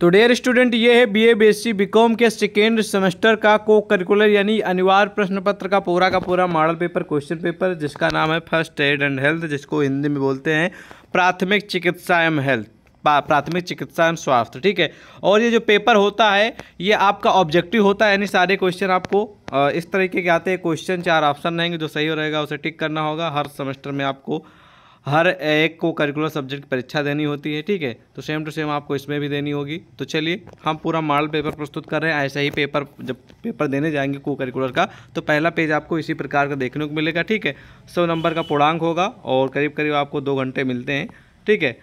तो dare student ये है B A B S C B com के सेकेंड सेमेस्टर का को करिकुलर यानी अनिवार्य प्रश्न पत्र का पूरा का पूरा मॉडल पेपर क्वेश्चन पेपर जिसका नाम है फर्स्ट एड एंड हेल्थ जिसको हिंदी में बोलते हैं प्राथमिक चिकित्सा एम हेल्थ प्राथमिक चिकित्सा एम स्वास्थ्य ठीक है और ये जो पेपर होता है ये आपका ऑब्जेक्टिव होता है यानी सारे क्वेश्चन आपको इस तरीके के आते हैं क्वेश्चन चार ऑप्शन रहेंगे जो सही रहेगा उसे टिक करना होगा हर सेमेस्टर में आपको हर एक को करिकुलर सब्जेक्ट की परीक्षा देनी होती है ठीक है तो सेम टू सेम आपको इसमें भी देनी होगी तो चलिए हम पूरा मॉडल पेपर प्रस्तुत कर रहे हैं ऐसा ही पेपर जब पेपर देने जाएंगे को करिकुलर का तो पहला पेज आपको इसी प्रकार का देखने को मिलेगा ठीक है सौ नंबर का पूर्णांक होगा और करीब करीब आपको दो घंटे मिलते हैं ठीक है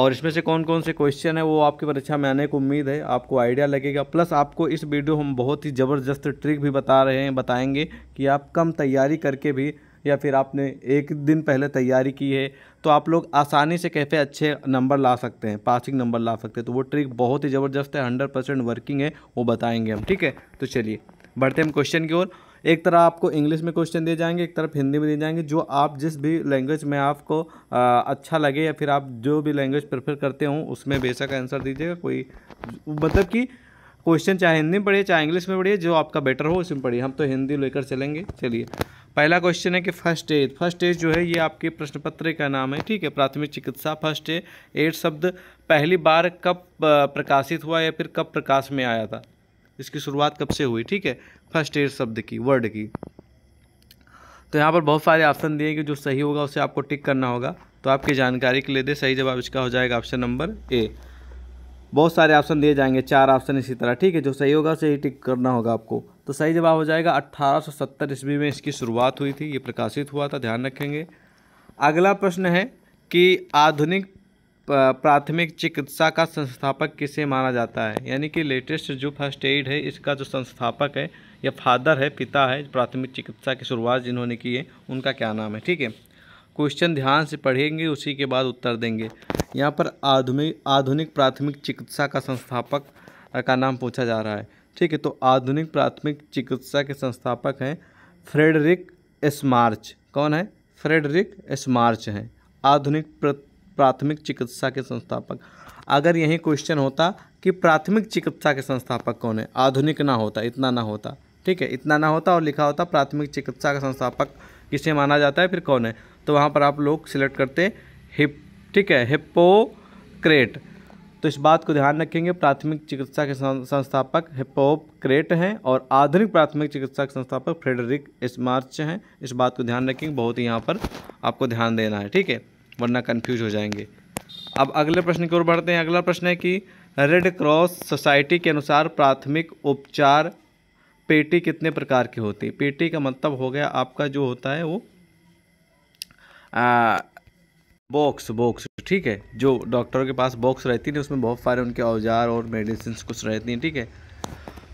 और इसमें से कौन कौन से क्वेश्चन है वो आपकी परीक्षा में आने को उम्मीद है आपको आइडिया लगेगा प्लस आपको इस वीडियो हम बहुत ही ज़बरदस्त ट्रिक भी बता रहे हैं बताएंगे कि आप कम तैयारी करके भी या फिर आपने एक दिन पहले तैयारी की है तो आप लोग आसानी से कैफे अच्छे नंबर ला सकते हैं पासिंग नंबर ला सकते हैं तो वो ट्रिक बहुत ही ज़बरदस्त है हंड्रेड परसेंट वर्किंग है वो बताएंगे हम ठीक है तो चलिए बढ़ते हम क्वेश्चन की ओर एक तरह आपको इंग्लिश में क्वेश्चन दिए जाएंगे एक तरफ हिंदी में दिए जाएंगे जो आप जिस भी लैंग्वेज में आपको आ, अच्छा लगे या फिर आप जो भी लैंग्वेज प्रेफर करते हो उसमें बेशक आंसर दीजिएगा कोई मतलब कि क्वेश्चन चाहे हिंदी में पढ़िए चाहे इंग्लिश में पढ़िए जो आपका बेटर हो उसमें पढ़िए हम तो हिंदी लेकर चलेंगे चलिए पहला क्वेश्चन है कि फर्स्ट एड फर्स्ट एड जो है ये आपके प्रश्न पत्र का नाम है ठीक है प्राथमिक चिकित्सा फर्स्ट एड शब्द पहली बार कब प्रकाशित हुआ या फिर कब प्रकाश में आया था इसकी शुरुआत कब से हुई ठीक है फर्स्ट एड शब्द की वर्ड की तो यहाँ पर बहुत सारे ऑप्शन दिए कि जो सही होगा उसे आपको टिक करना होगा तो आपकी जानकारी के लिए दे सही जवाब इसका हो जाएगा ऑप्शन नंबर ए बहुत सारे ऑप्शन दिए जाएंगे चार ऑप्शन इसी तरह ठीक है जो सही होगा उसे ही टिक करना होगा आपको तो सही जवाब हो जाएगा 1870 ईस्वी में इसकी शुरुआत हुई थी ये प्रकाशित हुआ था ध्यान रखेंगे अगला प्रश्न है कि आधुनिक प्राथमिक चिकित्सा का संस्थापक किसे माना जाता है यानी कि लेटेस्ट जो फर्स्ट एड है इसका जो संस्थापक है या फादर है पिता है प्राथमिक चिकित्सा की शुरुआत जिन्होंने की है उनका क्या नाम है ठीक है क्वेश्चन ध्यान से पढ़ेंगे उसी के बाद उत्तर देंगे यहाँ पर आधुनिक आधुनिक प्राथमिक चिकित्सा का संस्थापक का नाम पूछा जा रहा है ठीक है तो आधुनिक प्राथमिक चिकित्सा के संस्थापक हैं फ्रेडरिक एस्मार्च कौन है फ्रेडरिक एसमार्च हैं आधुनिक प्राथमिक चिकित्सा के संस्थापक अगर यही क्वेश्चन होता कि प्राथमिक चिकित्सा के संस्थापक कौन है आधुनिक ना होता इतना ना होता ठीक है इतना ना होता और लिखा होता प्राथमिक चिकित्सा का संस्थापक किसे माना जाता है फिर कौन है तो वहाँ पर आप लोग सिलेक्ट करते हिप ठीक है हिप्पोक्रेट तो इस बात को ध्यान रखेंगे प्राथमिक चिकित्सा के संस्थापक हिपोप क्रेट हैं और आधुनिक प्राथमिक चिकित्सा के संस्थापक फ्रेडरिक स्मार्च हैं इस बात को ध्यान रखेंगे बहुत ही यहाँ पर आपको ध्यान देना है ठीक है वरना कन्फ्यूज हो जाएंगे अब अगले प्रश्न की ओर बढ़ते हैं अगला प्रश्न है कि रेड क्रॉस सोसाइटी के अनुसार प्राथमिक उपचार पेटी कितने प्रकार की होती है पेटी का मतलब हो गया आपका जो होता है वो आ, बॉक्स बॉक्स ठीक है जो डॉक्टरों के पास बॉक्स रहती थी उसमें बहुत सारे उनके औजार और मेडिसिन कुछ रहती हैं ठीक है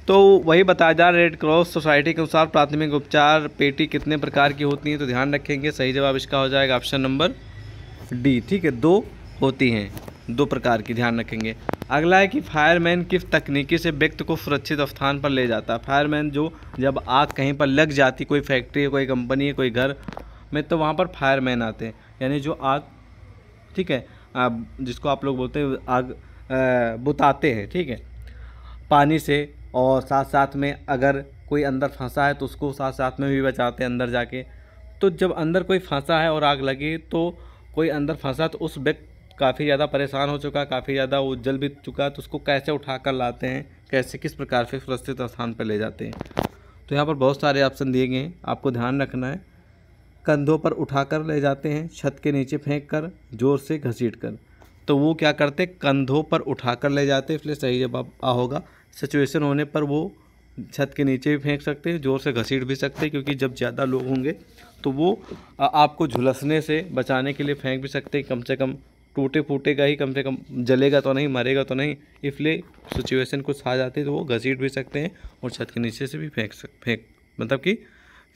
तो वही बताया जा रेड क्रॉस सोसाइटी के अनुसार प्राथमिक उपचार पेटी कितने प्रकार की होती हैं तो ध्यान रखेंगे सही जवाब इसका हो जाएगा ऑप्शन नंबर डी ठीक है दो होती हैं दो प्रकार की ध्यान रखेंगे अगला है कि फायरमैन किस तकनीकी से व्यक्ति को सुरक्षित स्थान पर ले जाता है फायरमैन जो जब आग कहीं पर लग जाती कोई फैक्ट्री कोई कंपनी कोई घर में तो वहाँ पर फायरमैन आते हैं यानी जो आग ठीक है जिसको आप लोग बोलते हैं आग बुताते हैं ठीक है पानी से और साथ साथ में अगर कोई अंदर फंसा है तो उसको साथ साथ में भी बचाते हैं अंदर जाके तो जब अंदर कोई फंसा है और आग लगी तो कोई अंदर फंसा तो उस व्यक्ति काफ़ी ज़्यादा परेशान हो चुका काफ़ी ज़्यादा वो जल भी चुका है तो उसको कैसे उठा कर लाते हैं कैसे किस प्रकार से सुरक्षित स्थान पर ले जाते हैं तो यहाँ पर बहुत सारे ऑप्शन दिए गए हैं आपको ध्यान रखना है कंधों पर उठाकर ले जाते हैं छत के नीचे फेंक कर ज़ोर से घसीट कर तो वो क्या करते कंधों पर उठाकर ले जाते इसलिए सही जवाब आ होगा सिचुएशन होने पर वो छत के नीचे भी फेंक सकते हैं ज़ोर से घसीट भी सकते हैं क्योंकि जब ज़्यादा लोग होंगे तो वो आपको झुलसने से बचाने के लिए फेंक भी सकते हैं कम से कम टूटे फूटेगा ही कम से कम जलेगा तो नहीं मरेगा तो नहीं इसलिए सिचुएशन कुछ आ जाती है तो वो घसीट भी सकते हैं और छत के नीचे से भी फेंक सक फेंक मतलब कि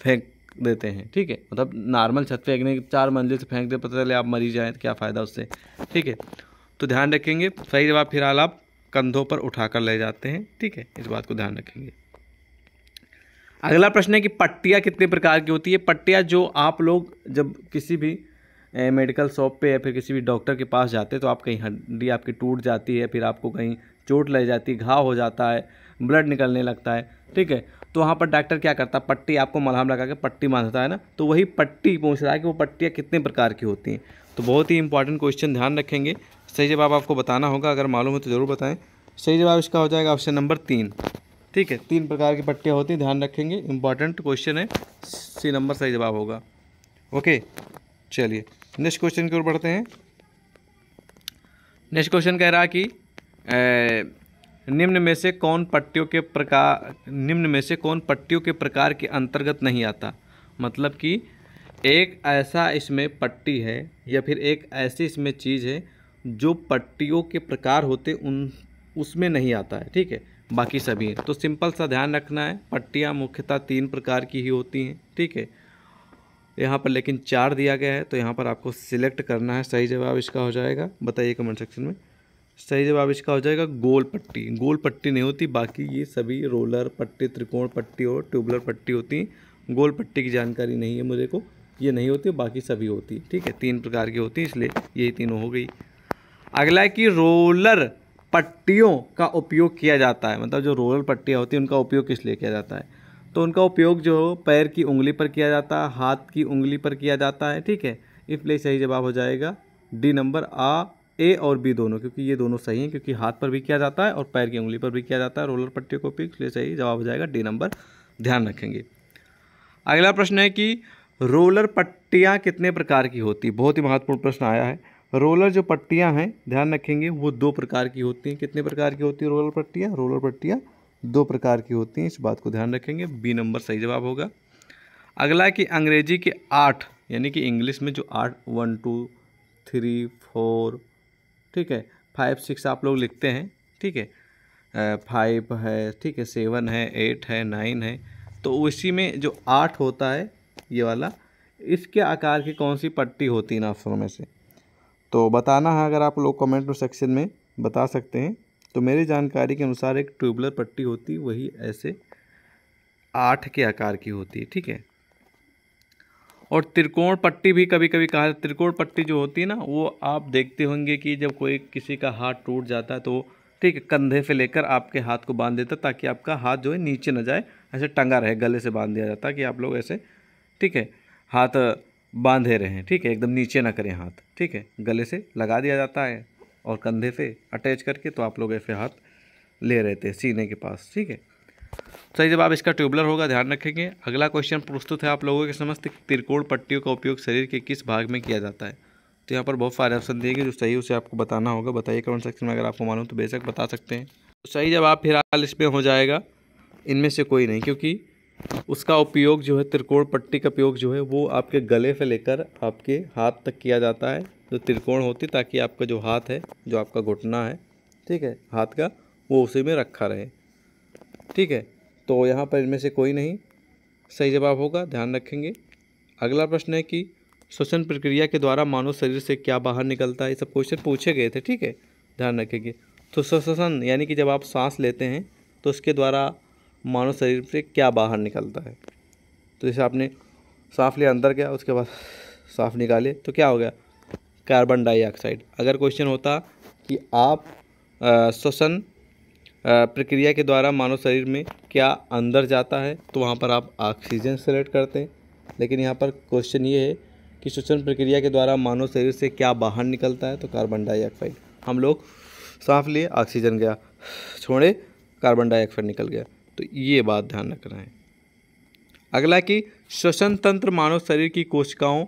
फेंक देते हैं ठीक है मतलब नॉर्मल छत फेंकने चार मंजिल से फेंक दे पता चले आप मरी जाएँ तो क्या फ़ायदा उससे ठीक है तो ध्यान रखेंगे सही जवाब फिलहाल आप कंधों पर उठाकर ले जाते हैं ठीक है इस बात को ध्यान रखेंगे अगला प्रश्न है कि पट्टियाँ कितने प्रकार की होती है पट्टियाँ जो आप लोग जब किसी भी मेडिकल शॉप पे या फिर किसी भी डॉक्टर के पास जाते हैं तो आप कहीं हड्डी आपकी टूट जाती है फिर आपको कहीं चोट लग जाती है घाव हो जाता है ब्लड निकलने लगता है ठीक है तो वहाँ पर डॉक्टर क्या करता है पट्टी आपको मलहम लगा के पट्टी बांधता है ना तो वही पट्टी पूछ रहा है कि वो पट्टियाँ कितने प्रकार की होती हैं तो बहुत ही इंपॉर्टेंट क्वेश्चन ध्यान रखेंगे सही जवाब आपको बताना होगा अगर मालूम है तो ज़रूर बताएँ सही जवाब इसका हो जाएगा ऑप्शन नंबर तीन ठीक है तीन प्रकार की पट्टियाँ होती हैं ध्यान रखेंगे इंपॉर्टेंट क्वेश्चन है सी नंबर सही जवाब होगा ओके चलिए नेक्स्ट क्वेश्चन की ओर बढ़ते हैं नेक्स्ट क्वेश्चन कह रहा कि निम्न में से कौन पट्टियों के प्रकार निम्न में से कौन पट्टियों के प्रकार के अंतर्गत नहीं आता मतलब कि एक ऐसा इसमें पट्टी है या फिर एक ऐसी इसमें चीज़ है जो पट्टियों के प्रकार होते उन उसमें नहीं आता है ठीक है बाकी सभी है। तो सिंपल सा ध्यान रखना है पट्टियाँ मुख्यतः तीन प्रकार की ही होती हैं ठीक है यहाँ पर लेकिन चार दिया गया है तो यहाँ पर आपको सिलेक्ट करना है सही जवाब इसका हो जाएगा बताइए कमेंट सेक्शन में सही जवाब इसका हो जाएगा गोल पट्टी गोल पट्टी नहीं होती बाकी ये सभी रोलर पट्टी त्रिकोण पट्टी और ट्यूबलर पट्टी होती हैं गोल पट्टी की जानकारी नहीं है मुझे को ये नहीं होती बाकी सभी होती है ठीक है तीन प्रकार की होती है इसलिए यही तीनों हो गई अगला है कि रोलर पट्टियों का उपयोग किया जाता है मतलब जो रोलर पट्टियाँ होती हैं उनका उपयोग किस लिए किया जाता है तो उनका उपयोग जो पैर की उंगली पर किया जाता है हाथ की उंगली पर किया जाता है ठीक है इसलिए सही जवाब हो जाएगा डी नंबर आ ए और बी दोनों क्योंकि ये दोनों सही हैं क्योंकि हाथ पर भी किया जाता है और पैर की उंगली पर भी किया जाता है रोलर पट्टी को पिक इसलिए सही जवाब हो जाएगा डी नंबर ध्यान रखेंगे अगला प्रश्न है कि रोलर पट्टियाँ कितने प्रकार की होती बहुत ही महत्वपूर्ण प्रश्न आया है रोलर जो पट्टियाँ हैं ध्यान रखेंगे वो दो प्रकार की होती हैं कितने प्रकार की होती है रोलर पट्टियाँ रोलर पट्टियाँ दो प्रकार की होती हैं इस बात को ध्यान रखेंगे बी नंबर सही जवाब होगा अगला कि अंग्रेजी के आठ यानी कि इंग्लिश में जो आठ वन टू थ्री फोर ठीक है फाइव सिक्स आप लोग लिखते हैं ठीक है फाइव है ठीक है सेवन है एट है नाइन है तो उसी में जो आठ होता है ये वाला इसके आकार की कौन सी पट्टी होती है इन अक्षरों में से तो बताना है अगर आप लोग कमेंट सेक्शन में बता सकते हैं तो मेरी जानकारी के अनुसार एक ट्यूबलर पट्टी होती वही ऐसे आठ के आकार की होती है ठीक है और त्रिकोण पट्टी भी कभी कभी कहा त्रिकोण पट्टी जो होती है ना वो आप देखते होंगे कि जब कोई किसी का हाथ टूट जाता है तो ठीक है कंधे से लेकर आपके हाथ को बांध देता ताकि आपका हाथ जो है नीचे ना जाए ऐसे टंगा रहे गले से बांध दिया जाता कि आप लोग ऐसे ठीक है हाथ बांधे रहें ठीक है एकदम नीचे ना करें हाथ ठीक है गले से लगा दिया जाता है और कंधे से अटैच करके तो आप लोग ऐसे हाथ ले रहे थे सीने के पास ठीक है सही जवाब इसका ट्यूबलर होगा ध्यान रखेंगे अगला क्वेश्चन प्रस्तुत है आप लोगों के समस्त त्रिकोण पट्टियों का उपयोग शरीर के किस भाग में किया जाता है तो यहाँ पर बहुत सारे ऑप्शन दिए गए जो सही उसे आपको बताना होगा बताइए कमेंट सेक्शन में अगर आपको मालूम तो बेशक बता सकते हैं तो सही जवाब फिलहाल इसमें हो जाएगा इनमें से कोई नहीं क्योंकि उसका उपयोग जो है त्रिकोण पट्टी का उपयोग जो है वो आपके गले से लेकर आपके हाथ तक किया जाता है जो त्रिकोण होती ताकि आपका जो हाथ है जो आपका घुटना है ठीक है हाथ का वो उसी में रखा रहे ठीक है तो यहाँ पर इनमें से कोई नहीं सही जवाब होगा ध्यान रखेंगे अगला प्रश्न है कि श्वसन प्रक्रिया के द्वारा मानव शरीर से क्या बाहर निकलता है ये सब क्वेश्चन पूछे गए थे ठीक है ध्यान रखेंगे तो श्वसन यानी कि जब आप सांस लेते हैं तो उसके द्वारा मानव शरीर से क्या बाहर निकलता है तो जैसे आपने सांस लिया अंदर गया उसके बाद सांस निकाले तो क्या हो गया कार्बन डाइऑक्साइड अगर क्वेश्चन होता कि आप श्वसन प्रक्रिया के द्वारा मानव शरीर में क्या अंदर जाता है तो वहाँ पर आप ऑक्सीजन सेलेक्ट करते हैं लेकिन यहाँ पर क्वेश्चन ये है कि श्वसन प्रक्रिया के द्वारा मानव शरीर से क्या बाहर निकलता है तो कार्बन डाइऑक्साइड हम लोग सांस लिए ऑक्सीजन गया छोड़े कार्बन डाइऑक्साइड निकल गया तो ये बात ध्यान रखना है अगला कि श्वसन तंत्र मानव शरीर की कोशिकाओं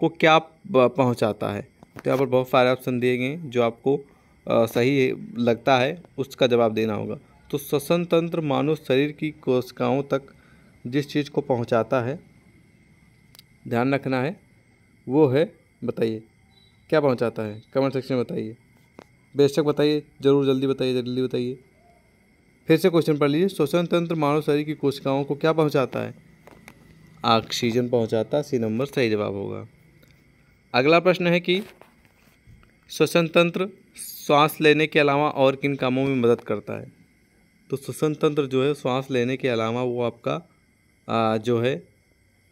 को क्या पहुंचाता है तो यहाँ पर बहुत सारे ऑप्शन दिए गए जो आपको सही लगता है उसका जवाब देना होगा तो श्वसन तंत्र मानव शरीर की कोशिकाओं तक जिस चीज़ को पहुंचाता है ध्यान रखना है वो है बताइए क्या पहुंचाता है कमेंट सेक्शन में बताइए बेशक बताइए ज़रूर जल्दी बताइए जल्दी बताइए फिर से क्वेश्चन पढ़ लीजिए श्वसन तंत्र मानव शरीर की कोशिकाओं को क्या पहुँचाता है ऑक्सीजन पहुँचाता सी नंबर सही जवाब होगा अगला प्रश्न है कि श्वसन तंत्र श्वास लेने के अलावा और किन कामों में मदद करता है तो श्वसन तंत्र जो है श्वास लेने के अलावा वो आपका आ, जो है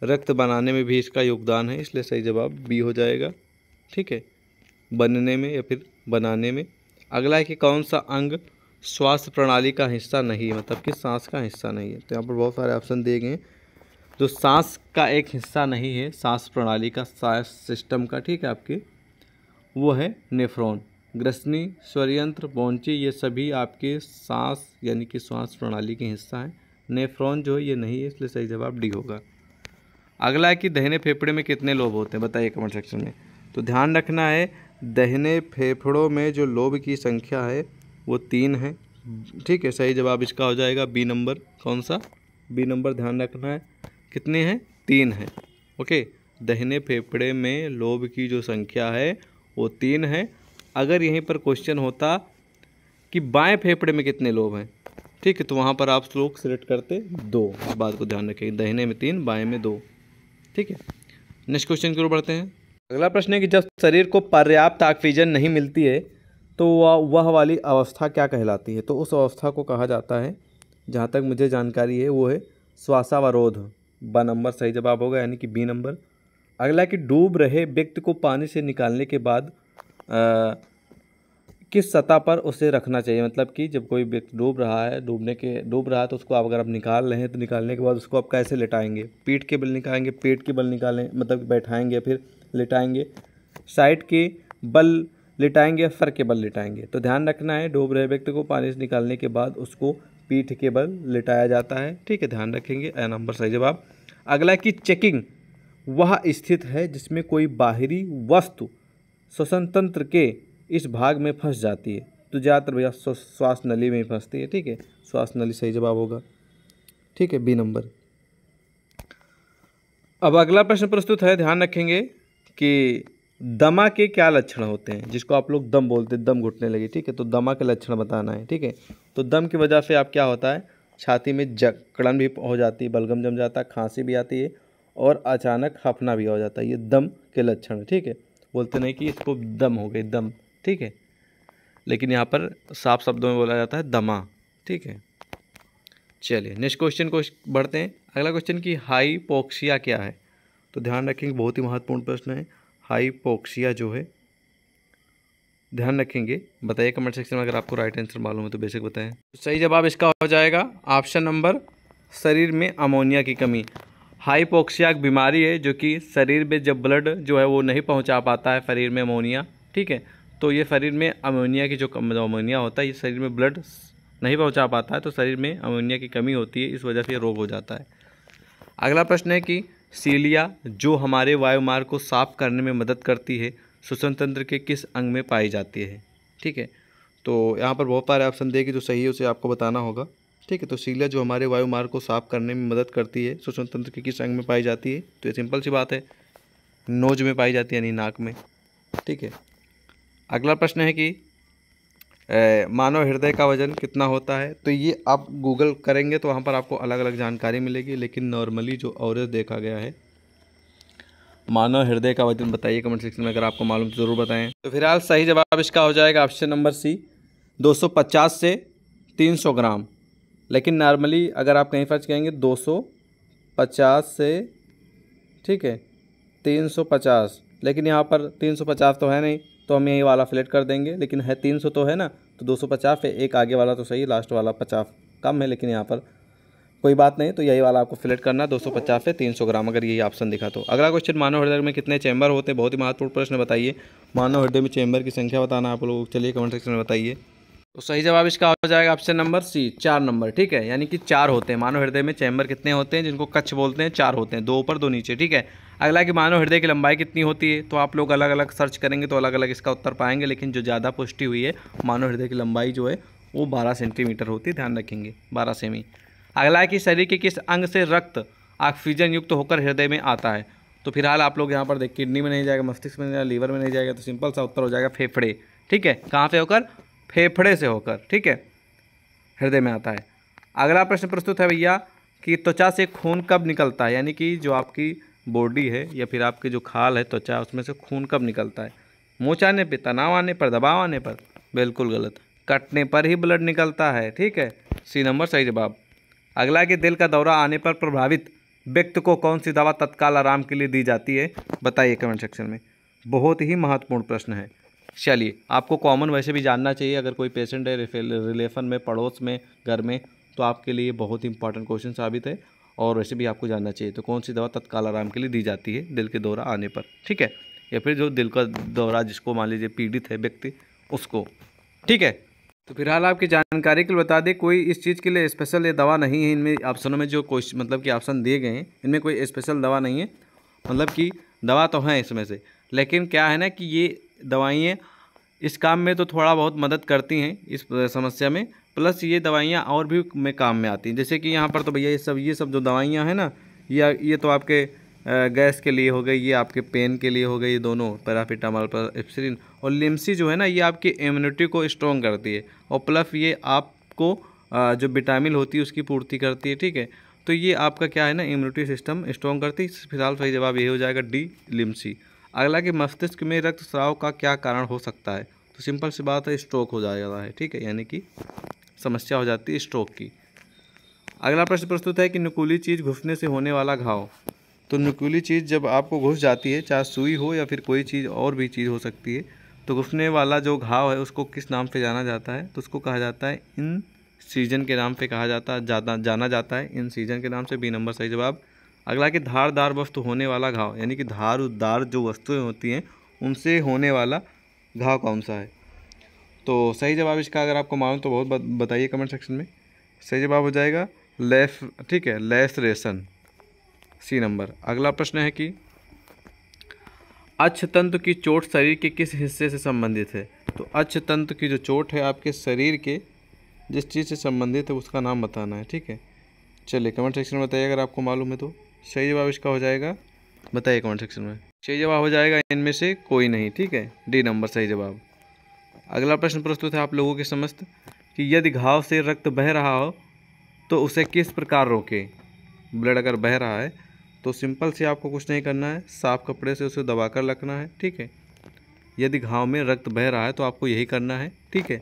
रक्त बनाने में भी इसका योगदान है इसलिए सही जवाब बी हो जाएगा ठीक है बनने में या फिर बनाने में अगला है कि कौन सा अंग श्वास प्रणाली का हिस्सा नहीं है मतलब कि सांस का हिस्सा नहीं है तो यहाँ पर बहुत सारे ऑप्शन दिए गए हैं जो सांस का एक हिस्सा नहीं है सांस प्रणाली का सांस सिस्टम का ठीक है आपकी वो है नेफ्रॉन ग्रसनी स्वरयंत्र बौंची ये सभी आपके सांस यानी कि श्वास प्रणाली के हिस्सा हैं नेफ्रॉन जो है ये नहीं है इसलिए सही जवाब डी होगा अगला है कि दहने फेफड़े में कितने लोब होते हैं बताइए कमेंट सेक्शन में तो ध्यान रखना है दहने फेफड़ों में जो लोब की संख्या है वो तीन है ठीक है सही जवाब इसका हो जाएगा बी नंबर कौन सा बी नंबर ध्यान रखना है कितने हैं तीन हैं ओके दहने फेफड़े में लोब की जो संख्या है वो तीन है अगर यहीं पर क्वेश्चन होता कि बाएं फेफड़े में कितने लोब हैं ठीक है तो वहाँ पर आप स्लोक सेलेक्ट करते दो इस बात को ध्यान रखें दहने में तीन बाएं में दो ठीक है नेक्स्ट क्वेश्चन की ओर बढ़ते हैं अगला प्रश्न है कि जब शरीर को पर्याप्त ऑक्सीजन नहीं मिलती है तो वह वाली अवस्था क्या कहलाती है तो उस अवस्था को कहा जाता है जहाँ तक मुझे जानकारी है वो है श्वासावरोध ब नंबर सही जवाब होगा यानी कि बी नंबर अगला कि डूब रहे व्यक्ति को पानी से निकालने के बाद किस सतह पर उसे रखना चाहिए मतलब कि जब कोई व्यक्ति डूब रहा है डूबने के डूब रहा है तो उसको आप अगर आप निकाल रहे हैं तो निकालने के बाद उसको आप कैसे लेटाएंगे पीठ के बल निकालेंगे पेट के बल निकालें मतलब बैठाएंगे फिर लेटाएंगे साइड के बल लेटाएंगे या सर के बल लेटाएंगे तो ध्यान रखना है डूब रहे व्यक्ति को पानी से निकालने के बाद उसको पीठ के बल लेटाया जाता है ठीक है ध्यान रखेंगे ए नंबर सही जवाब अगला कि चेकिंग वह स्थित है जिसमें कोई बाहरी वस्तु श्वसन तंत्र के इस भाग में फंस जाती है तो ज़्यादातर भैया श्वास नली में फंसती है ठीक है श्वास नली सही जवाब होगा ठीक है बी नंबर अब अगला प्रश्न प्रस्तुत है ध्यान रखेंगे कि दमा के क्या लक्षण होते हैं जिसको आप लोग दम बोलते हैं दम घुटने लगे ठीक है तो दमा के लक्षण बताना है ठीक है तो दम की वजह से आप क्या होता है छाती में जकड़न भी हो जाती है बलगम जम जाता है खांसी भी आती है और अचानक हफना भी हो जाता है ये दम के लक्षण ठीक है बोलते नहीं कि इसको दम हो गई दम ठीक है लेकिन यहाँ पर साफ शब्दों में बोला जाता है दमा ठीक है चलिए नेक्स्ट क्वेश्चन को बढ़ते हैं अगला क्वेश्चन कि हाईपोक्सिया क्या है तो ध्यान रखेंगे बहुत ही महत्वपूर्ण प्रश्न है हाईपोक्सिया जो है ध्यान रखेंगे बताइए कमेंट सेक्शन में अगर आपको राइट आंसर मालूम है तो बेसिक बताएं सही जवाब इसका हो जाएगा ऑप्शन नंबर शरीर में अमोनिया की कमी हाइपोक्सिया एक बीमारी है जो कि शरीर में जब ब्लड जो है वो नहीं पहुंचा पाता है शरीर में अमोनिया ठीक है तो ये शरीर में अमोनिया की जो अमोनिया होता है ये शरीर में ब्लड नहीं पहुंचा पाता है तो शरीर में अमोनिया की कमी होती है इस वजह से रोग हो जाता है अगला प्रश्न है कि सीलिया जो हमारे वायुमार्ग को साफ करने में मदद करती है श्वसन तंत्र के किस अंग में पाई जाती है ठीक है तो यहाँ पर बहुत सारे ऑप्शन देगी जो सही है उसे आपको बताना होगा ठीक है तो सीलिया जो हमारे वायुमार्ग को साफ करने में मदद करती है श्वसन तंत्र के किस अंग में पाई जाती है तो ये सिंपल सी बात है नोज में पाई जाती है यानी नाक में ठीक है अगला प्रश्न है कि मानव हृदय का वजन कितना होता है तो ये आप गूगल करेंगे तो वहाँ पर आपको अलग अलग जानकारी मिलेगी लेकिन नॉर्मली जो औरत देखा गया है मानव हृदय का वजन बताइए कमेंट सेक्शन में अगर आपको मालूम तो ज़रूर बताएं तो फिलहाल सही जवाब इसका हो जाएगा ऑप्शन नंबर सी 250 से 300 ग्राम लेकिन नॉर्मली अगर आप कहीं फर्ज़ कहेंगे दो सौ पचास से ठीक है तीन सौ पचास लेकिन यहाँ पर तीन सौ पचास तो है नहीं तो हम यही वाला फ्लेट कर देंगे लेकिन है तीन सौ तो है ना तो दो सौ पचास है एक आगे वाला तो सही लास्ट वाला पचास कम है लेकिन यहाँ पर कोई बात नहीं तो यही वाला आपको फ्लेट करना दो सौ पचास से तीन सौ ग्राम अगर यही ऑप्शन दिखा तो अगला क्वेश्चन मानव हृदय में कितने चैम्बर होते हैं बहुत ही महत्वपूर्ण प्रश्न बताइए मानव हृदय में चैम्बर की संख्या बताना आप लोग चलिए कमेंट सेक्शन में बताइए तो सही जवाब इसका हो जाएगा ऑप्शन नंबर सी चार नंबर ठीक है यानी कि चार होते हैं मानव हृदय में चैम्बर कितने होते हैं जिनको कच्छ बोलते हैं चार होते हैं दो ऊपर दो नीचे ठीक है अगला कि मानव हृदय की लंबाई कितनी होती है तो आप लोग अलग अलग सर्च करेंगे तो अलग अलग इसका उत्तर पाएंगे लेकिन जो ज़्यादा पुष्टि हुई है मानव हृदय की लंबाई जो है वो बारह सेंटीमीटर होती है ध्यान रखेंगे बारह सेमी अगला है कि शरीर के किस अंग से रक्त ऑक्सीजन युक्त होकर हृदय में आता है तो फिलहाल आप लोग यहाँ पर देख किडनी में नहीं जाएगा मस्तिष्क में नहीं जाएगा लीवर में नहीं जाएगा तो सिंपल सा उत्तर हो जाएगा फेफड़े ठीक है कहाँ से होकर फेफड़े से होकर ठीक है हृदय में आता है अगला प्रश्न प्रस्तुत है भैया कि त्वचा से खून कब निकलता है यानी कि जो आपकी बॉडी है या फिर आपकी जो खाल है त्वचा उसमें से खून कब निकलता है मोच आने पर तनाव आने पर दबाव आने पर बिल्कुल गलत कटने पर ही ब्लड निकलता है ठीक है सी नंबर सही जवाब अगला कि दिल का दौरा आने पर प्रभावित व्यक्ति को कौन सी दवा तत्काल आराम के लिए दी जाती है बताइए कमेंट सेक्शन में बहुत ही महत्वपूर्ण प्रश्न है चलिए आपको कॉमन वैसे भी जानना चाहिए अगर कोई पेशेंट है रिलेफन में पड़ोस में घर में तो आपके लिए बहुत ही इंपॉर्टेंट क्वेश्चन साबित है और वैसे भी आपको जानना चाहिए तो कौन सी दवा तत्काल आराम के लिए दी जाती है दिल के दौरा आने पर ठीक है या फिर जो दिल का दौरा जिसको मान लीजिए पीड़ित है व्यक्ति उसको ठीक है तो फिलहाल आपकी जानकारी के लिए बता दें कोई इस चीज़ के लिए स्पेशल ये दवा नहीं है इनमें ऑप्शनों में जो क्वेश्चन मतलब कि ऑप्शन दिए गए हैं इनमें कोई स्पेशल दवा नहीं है मतलब कि दवा तो हैं इसमें से लेकिन क्या है ना कि ये दवाइयाँ इस काम में तो थोड़ा बहुत मदद करती हैं इस समस्या में प्लस ये दवाइयाँ और भी में काम में आती हैं जैसे कि यहाँ पर तो भैया ये सब ये सब जो दवाइयाँ हैं ना ये ये तो आपके गैस के लिए हो गई ये आपके पेन के लिए हो गई ये दोनों पैराफिटामॉल पर और लिम्सी जो है ना ये आपकी इम्यूनिटी को स्ट्रॉन्ग करती है और प्लस ये आपको जो विटामिन होती है उसकी पूर्ति करती है ठीक है तो ये आपका क्या है ना इम्यूनिटी सिस्टम स्ट्रॉन्ग करती है फिलहाल सही जवाब ये हो जाएगा डी लिम्सी अगला कि मस्तिष्क में रक्त स्राव का क्या कारण हो सकता है तो सिंपल सी बात है स्ट्रोक हो जाता है ठीक है यानी कि समस्या हो जाती है स्ट्रोक की अगला प्रश्न प्रस्तुत है कि नुकूली चीज़ घुसने से होने वाला घाव तो नुकूली चीज़ जब आपको घुस जाती है चाहे सुई हो या फिर कोई चीज़ और भी चीज़ हो सकती है तो घुसने वाला जो घाव है उसको किस नाम से जाना जाता है तो उसको कहा जाता है इन सीजन के नाम पे कहा जाता है जाना जाना जाता है इन सीजन के नाम से बी नंबर सही जवाब अगला कि धारदार वस्तु होने वाला घाव यानी कि धार उदार जो वस्तुएं होती हैं उनसे होने वाला घाव कौन सा है तो सही जवाब इसका अगर आपको मालूम तो बहुत बताइए कमेंट सेक्शन में सही जवाब हो जाएगा लेस ठीक है लेस रेशन सी नंबर अगला प्रश्न है कि तंत्र की चोट शरीर के किस हिस्से से संबंधित है तो अच्छतंत्र की जो चोट है आपके शरीर के जिस चीज़ से संबंधित है उसका नाम बताना है ठीक है चलिए कमेंट सेक्शन में बताइए अगर आपको मालूम है तो सही जवाब इसका हो जाएगा बताइए कमेंट सेक्शन में सही जवाब हो जाएगा इनमें से कोई नहीं ठीक है डी नंबर सही जवाब अगला प्रश्न प्रस्तुत है आप लोगों के समस्त कि यदि घाव से रक्त बह रहा हो तो उसे किस प्रकार रोके ब्लड अगर बह रहा है तो सिंपल से आपको कुछ नहीं करना है साफ कपड़े से उसे दबा कर रखना है ठीक है यदि घाव में रक्त बह रहा है तो आपको यही करना है ठीक है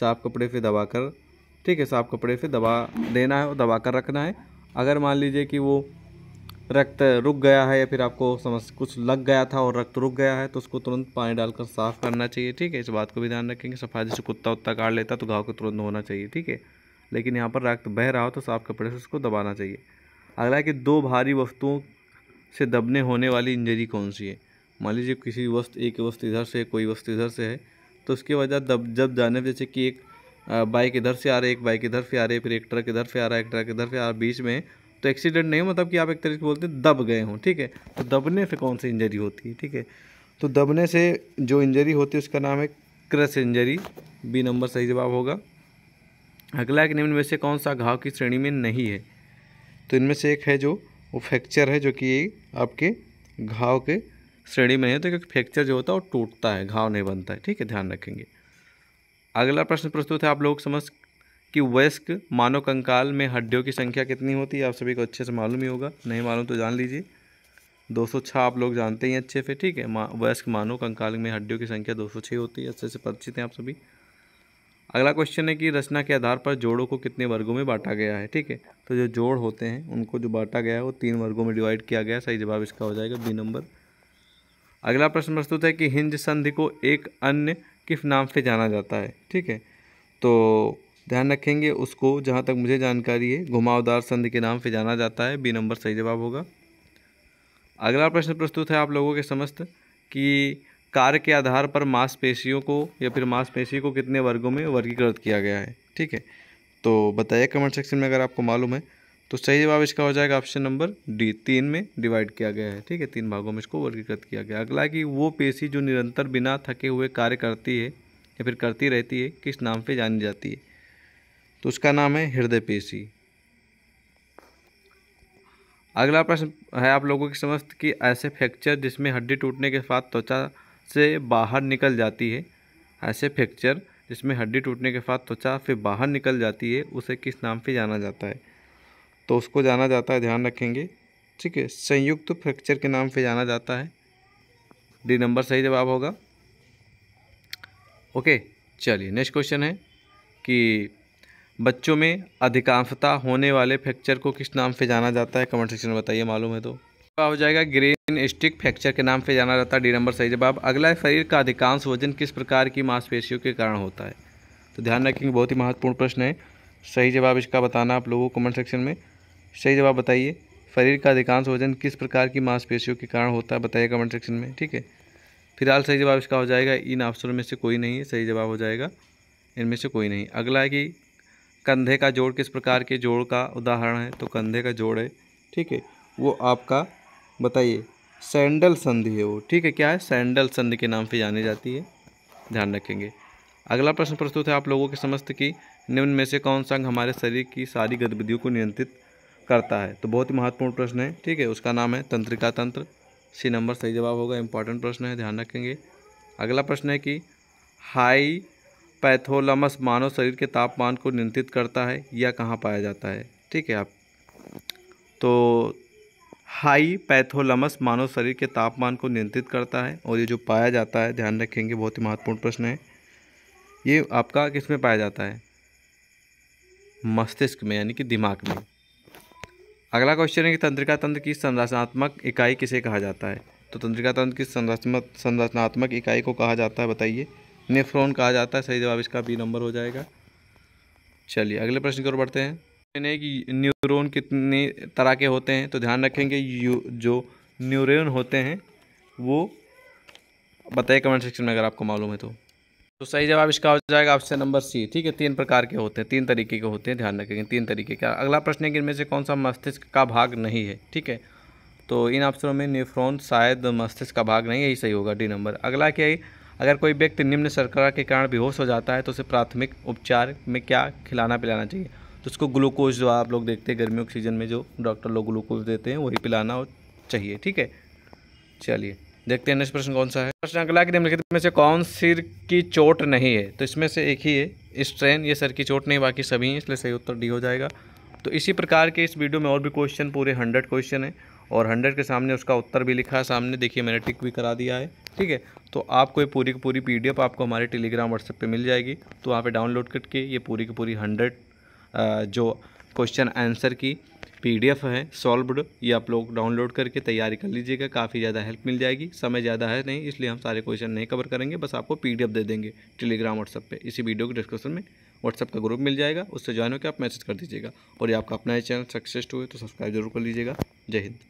साफ कपड़े से दबा कर ठीक है साफ कपड़े से दबा देना है और दबा कर रखना है अगर मान लीजिए कि वो रक्त रुक गया है या फिर आपको समझ कुछ लग गया था और रक्त रुक गया है तो उसको तुरंत पानी डालकर साफ़ करना चाहिए ठीक है इस बात को भी ध्यान रखेंगे सफाई जैसे कुत्ता उत्ता काट लेता तो घाव को तुरंत होना चाहिए ठीक है लेकिन यहाँ पर रक्त बह रहा हो तो साफ कपड़े से उसको दबाना चाहिए अगला है कि दो भारी वस्तुओं से दबने होने वाली इंजरी कौन सी है मान लीजिए किसी वस्तु एक वस्तु इधर से कोई वस्तु इधर से है तो उसकी वजह दब जब जाने जैसे कि एक बाइक इधर से आ रही है एक बाइक इधर से आ रही है फिर एक ट्रक इधर से आ रहा है एक ट्रक इधर से आ रहा है बीच में तो एक्सीडेंट नहीं हो मतलब कि आप एक तरीके से बोलते हैं दब गए हों ठीक है तो दबने से कौन सी इंजरी होती है ठीक है तो दबने से जो इंजरी होती है उसका नाम है क्रस इंजरी बी नंबर सही जवाब होगा अगला एक निम्न में से कौन सा घाव की श्रेणी में नहीं है तो इनमें से एक है जो वो फ्रैक्चर है जो कि आपके घाव के श्रेणी में है तो क्योंकि फ्रैक्चर जो होता है वो टूटता है घाव नहीं बनता है ठीक है ध्यान रखेंगे अगला प्रश्न प्रस्तुत है आप लोग समझ कि वयस्क मानव कंकाल में हड्डियों की संख्या कितनी होती है आप सभी को अच्छे से मालूम ही होगा नहीं मालूम तो जान लीजिए दो सौ छः आप लोग जानते ही अच्छे से ठीक है मा, वयस्क मानव कंकाल में हड्डियों की संख्या दो सौ छः होती है अच्छे से परिचित हैं आप सभी अगला क्वेश्चन है कि रचना के आधार पर जोड़ों को कितने वर्गों में बांटा गया है ठीक है तो जो जोड़ होते हैं उनको जो बांटा गया है वो तीन वर्गों में डिवाइड किया गया सही जवाब इसका हो जाएगा बी नंबर अगला प्रश्न प्रस्तुत है कि हिंज संधि को एक अन्य किस नाम से जाना जाता है ठीक है तो ध्यान रखेंगे उसको जहाँ तक मुझे जानकारी है घुमावदार संधि के नाम से जाना जाता है बी नंबर सही जवाब होगा अगला प्रश्न प्रस्तुत है आप लोगों के समस्त कि कार्य के आधार पर मांसपेशियों को या फिर मांसपेशी को कितने वर्गों में वर्गीकृत किया गया है ठीक है तो बताइए कमेंट सेक्शन में अगर आपको मालूम है तो सही जवाब इसका हो जाएगा ऑप्शन नंबर डी तीन में डिवाइड किया गया है ठीक है तीन भागों में इसको वर्गीकृत किया गया अगला कि वो पेशी जो निरंतर बिना थके हुए कार्य करती है या फिर करती रहती है किस नाम पर जानी जाती है तो उसका नाम है हृदय पेशी अगला प्रश्न है आप लोगों की समस्त कि ऐसे फ्रैक्चर जिसमें हड्डी टूटने के बाद त्वचा से बाहर निकल जाती है ऐसे फ्रैक्चर जिसमें हड्डी टूटने के बाद त्वचा फिर बाहर निकल जाती है उसे किस नाम से जाना जाता है तो उसको जाना जाता है ध्यान रखेंगे ठीक है संयुक्त तो फ्रैक्चर के नाम से जाना जाता है डी नंबर सही जवाब होगा ओके चलिए नेक्स्ट क्वेश्चन है कि बच्चों में अधिकांशता होने वाले फ्रैक्चर को किस नाम से जाना जाता है कमेंट सेक्शन में बताइए मालूम है तो हो जाएगा ग्रेन स्टिक फ्रैक्चर के नाम से जाना जाता है डी नंबर सही जवाब अगला शरीर का अधिकांश वजन किस प्रकार की मांसपेशियों के कारण होता है तो ध्यान रखेंगे बहुत ही महत्वपूर्ण प्रश्न है सही जवाब इसका बताना आप लोगों को कमेंट सेक्शन में सही जवाब बताइए शरीर का अधिकांश वजन किस प्रकार की मांसपेशियों के कारण होता है बताइए कमेंट सेक्शन में ठीक है फिलहाल सही जवाब इसका हो जाएगा इन ऑप्शनों में से कोई नहीं है सही जवाब हो जाएगा इनमें से कोई नहीं अगला है कि कंधे का जोड़ किस प्रकार के जोड़ का उदाहरण है तो कंधे का जोड़ है ठीक है वो आपका बताइए सैंडल संधि है वो ठीक है क्या है सैंडल संधि के नाम से जानी जाती है ध्यान रखेंगे अगला प्रश्न प्रस्तुत है आप लोगों के समस्त की निम्न में से कौन सा अंग हमारे शरीर की सारी गतिविधियों को नियंत्रित करता है तो बहुत ही महत्वपूर्ण प्रश्न है ठीक है उसका नाम है तंत्रिका तंत्र सी नंबर सही जवाब होगा इंपॉर्टेंट प्रश्न है ध्यान रखेंगे अगला प्रश्न है कि हाई पैथोलमस मानव शरीर के तापमान को नियंत्रित करता है या कहाँ पाया जाता है ठीक है आप तो हाई पैथोलमस मानव शरीर के तापमान को नियंत्रित करता है और ये जो पाया जाता है ध्यान रखेंगे बहुत ही महत्वपूर्ण प्रश्न है ये आपका किस में पाया जाता है मस्तिष्क में यानी कि दिमाग में अगला क्वेश्चन है कि तंत्रिका तंत्र की संरचनात्मक इकाई किसे कहा जाता है तो तंत्रिका तंत्र की संरचना संरचनात्मक इकाई को कहा जाता है बताइए नेफ्रॉन कहा जाता है सही जवाब इसका बी नंबर हो जाएगा चलिए अगले प्रश्न की ओर बढ़ते हैं मैंने कि न्यूरोन कितने तरह के होते हैं तो ध्यान रखेंगे यू जो न्यूरोन होते हैं वो बताइए कमेंट सेक्शन में अगर आपको मालूम है तो तो सही जवाब इसका हो जाएगा ऑप्शन नंबर सी ठीक है तीन प्रकार के होते हैं तीन तरीके के होते हैं ध्यान रखेंगे तीन तरीके का अगला प्रश्न है कि इनमें से कौन सा मस्तिष्क का भाग नहीं है ठीक है तो इन ऑप्शनों में न्यूफ्रॉन शायद मस्तिष्क का भाग नहीं यही सही होगा डी नंबर अगला क्या है अगर कोई व्यक्ति निम्न शर्करा के कारण बेहोश हो जाता है तो उसे प्राथमिक उपचार में क्या खिलाना पिलाना चाहिए तो उसको ग्लूकोज जो आप लोग देखते हैं गर्मियों के सीज़न में जो डॉक्टर लोग ग्लूकोज देते हैं वही पिलाना चाहिए ठीक है चलिए देखते हैं नेक्स्ट प्रश्न कौन सा है प्रश्न अगला कि निम्नलिखित में से कौन सिर की चोट नहीं है तो इसमें से एक ही है स्ट्रेन ये सर की चोट नहीं बाकी सभी हैं इसलिए सही उत्तर डी हो जाएगा तो इसी प्रकार के इस वीडियो में और भी क्वेश्चन पूरे हंड्रेड क्वेश्चन हैं और हंड्रेड के सामने उसका उत्तर भी लिखा है सामने देखिए मैंने टिक भी करा दिया है ठीक है तो आपको ये पूरी की पूरी पी आपको हमारे टेलीग्राम व्हाट्सएप पर मिल जाएगी तो वहाँ पर डाउनलोड करके ये पूरी की पूरी हंड्रेड जो क्वेश्चन आंसर की पीडीएफ है सॉल्वड ये आप लोग डाउनलोड करके तैयारी कर लीजिएगा काफ़ी ज़्यादा हेल्प मिल जाएगी समय ज़्यादा है नहीं इसलिए हम सारे क्वेश्चन नहीं कवर करेंगे बस आपको एफ़ दे देंगे टेलीग्राम व्हाट्सएप पे इसी वीडियो के डिस्क्रिप्शन में व्हाट्सअप का ग्रुप मिल जाएगा उससे ज्वाइन होकर आप मैसेज कर दीजिएगा और ये आपका अपना ही चैनल सक्सेस हुए तो सब्सक्राइब जरूर कर लीजिएगा जय हिंद